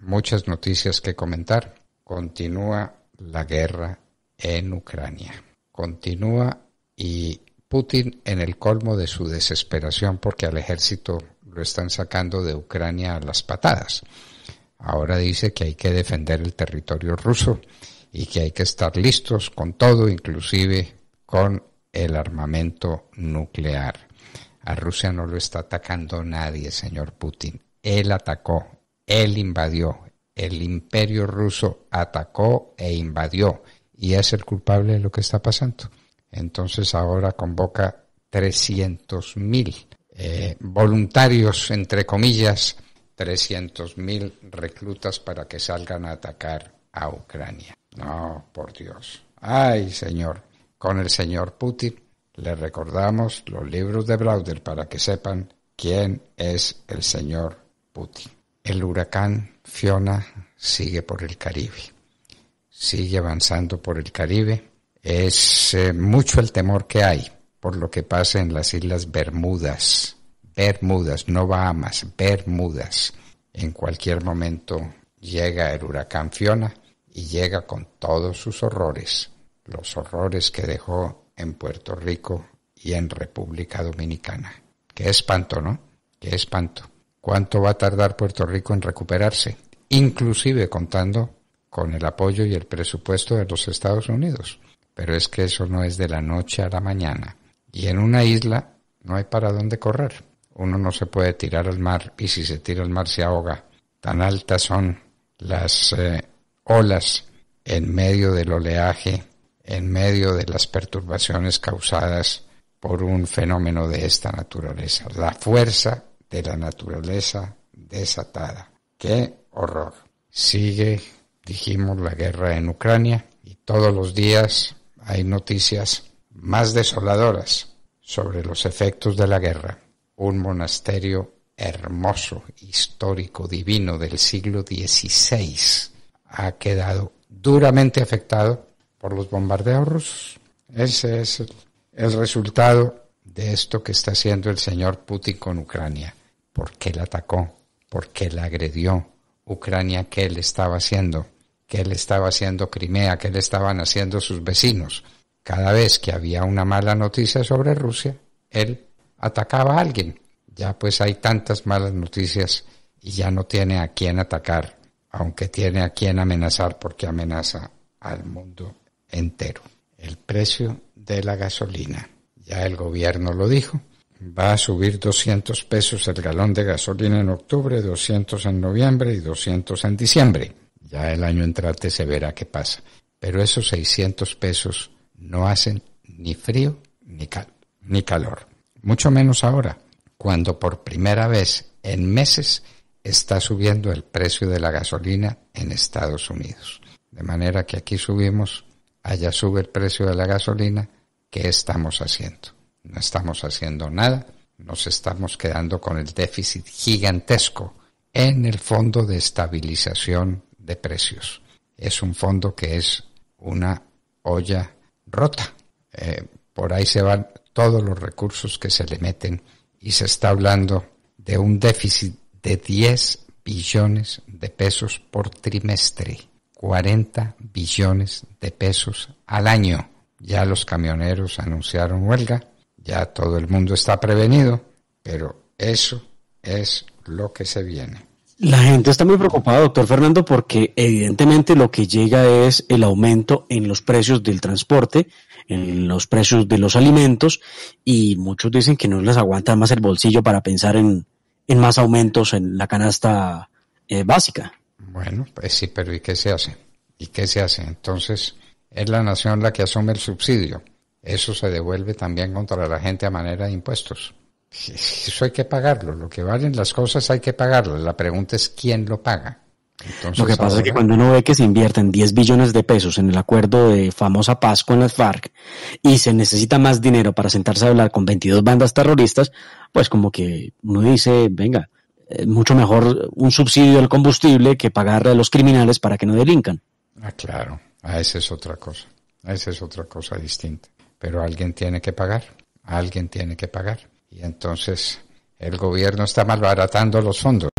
muchas noticias que comentar. Continúa la guerra en Ucrania. Continúa y Putin en el colmo de su desesperación porque al ejército lo están sacando de Ucrania a las patadas. Ahora dice que hay que defender el territorio ruso y que hay que estar listos con todo, inclusive con el armamento nuclear. A Rusia no lo está atacando nadie, señor Putin. Él atacó, él invadió, el imperio ruso atacó e invadió y es el culpable de lo que está pasando. Entonces ahora convoca 300.000 eh, voluntarios, entre comillas, 300.000 reclutas para que salgan a atacar a Ucrania. No, por Dios. Ay, señor. Con el señor Putin le recordamos los libros de Browder para que sepan quién es el señor Putin. El huracán Fiona sigue por el Caribe, sigue avanzando por el Caribe. Es eh, mucho el temor que hay por lo que pasa en las Islas Bermudas, Bermudas, no Bahamas, Bermudas. En cualquier momento llega el huracán Fiona y llega con todos sus horrores, los horrores que dejó en Puerto Rico y en República Dominicana. Qué espanto, ¿no? Qué espanto cuánto va a tardar Puerto Rico en recuperarse, inclusive contando con el apoyo y el presupuesto de los Estados Unidos. Pero es que eso no es de la noche a la mañana. Y en una isla no hay para dónde correr. Uno no se puede tirar al mar y si se tira al mar se ahoga. Tan altas son las eh, olas en medio del oleaje, en medio de las perturbaciones causadas por un fenómeno de esta naturaleza. La fuerza de la naturaleza desatada. ¡Qué horror! Sigue, dijimos, la guerra en Ucrania y todos los días hay noticias más desoladoras sobre los efectos de la guerra. Un monasterio hermoso, histórico, divino del siglo XVI ha quedado duramente afectado por los bombardeos rusos. Ese es el, resultado de esto que está haciendo el señor Putin con Ucrania por qué la atacó, por qué la agredió Ucrania, qué él estaba haciendo, qué él estaba haciendo Crimea, qué le estaban haciendo sus vecinos. Cada vez que había una mala noticia sobre Rusia, él atacaba a alguien. Ya pues hay tantas malas noticias y ya no tiene a quién atacar, aunque tiene a quién amenazar porque amenaza al mundo entero. El precio de la gasolina. Ya el gobierno lo dijo, va a subir 200 pesos el galón de gasolina en octubre, 200 en noviembre y 200 en diciembre. Ya el año entrante se verá qué pasa. Pero esos 600 pesos no hacen ni frío ni, ni calor. Mucho menos ahora, cuando por primera vez en meses está subiendo el precio de la gasolina en Estados Unidos. De manera que aquí subimos, allá sube el precio de la gasolina. ¿Qué estamos haciendo? no estamos haciendo nada, nos estamos quedando con el déficit gigantesco en el fondo de estabilización de precios. Es un fondo que es una olla rota. Eh, por ahí se van todos los recursos que se le meten y se está hablando de un déficit de 10 billones de pesos por trimestre, 40 billones de pesos al año. Ya los camioneros anunciaron huelga, ya todo el mundo está prevenido, pero eso es lo que se viene. La gente está muy preocupada, doctor Fernando, porque evidentemente lo que llega es el aumento en los precios del transporte, en los precios de los alimentos, y muchos dicen que no les aguanta más el bolsillo para pensar en, más aumentos en la canasta eh, básica. Bueno, pues sí, pero ¿y qué se hace? ¿Y qué se hace? Entonces, es la nación la que asume el subsidio eso se devuelve también contra la gente a manera de impuestos. Eso hay que pagarlo, lo que valen las cosas hay que pagarlo. la pregunta es quién lo paga. lo que pasa es que cuando uno ve que se invierten 10 billones de pesos en el acuerdo de famosa paz con las FARC y se necesita más dinero para sentarse a hablar con 22 bandas terroristas, pues como que uno dice, venga, eh, mucho mejor un subsidio al combustible que pagarle a los criminales para que no delincan. Ah, claro, a ah, esa es otra cosa, A esa es otra cosa distinta pero alguien tiene que pagar, alguien tiene que pagar. Y entonces el gobierno está malbaratando los fondos.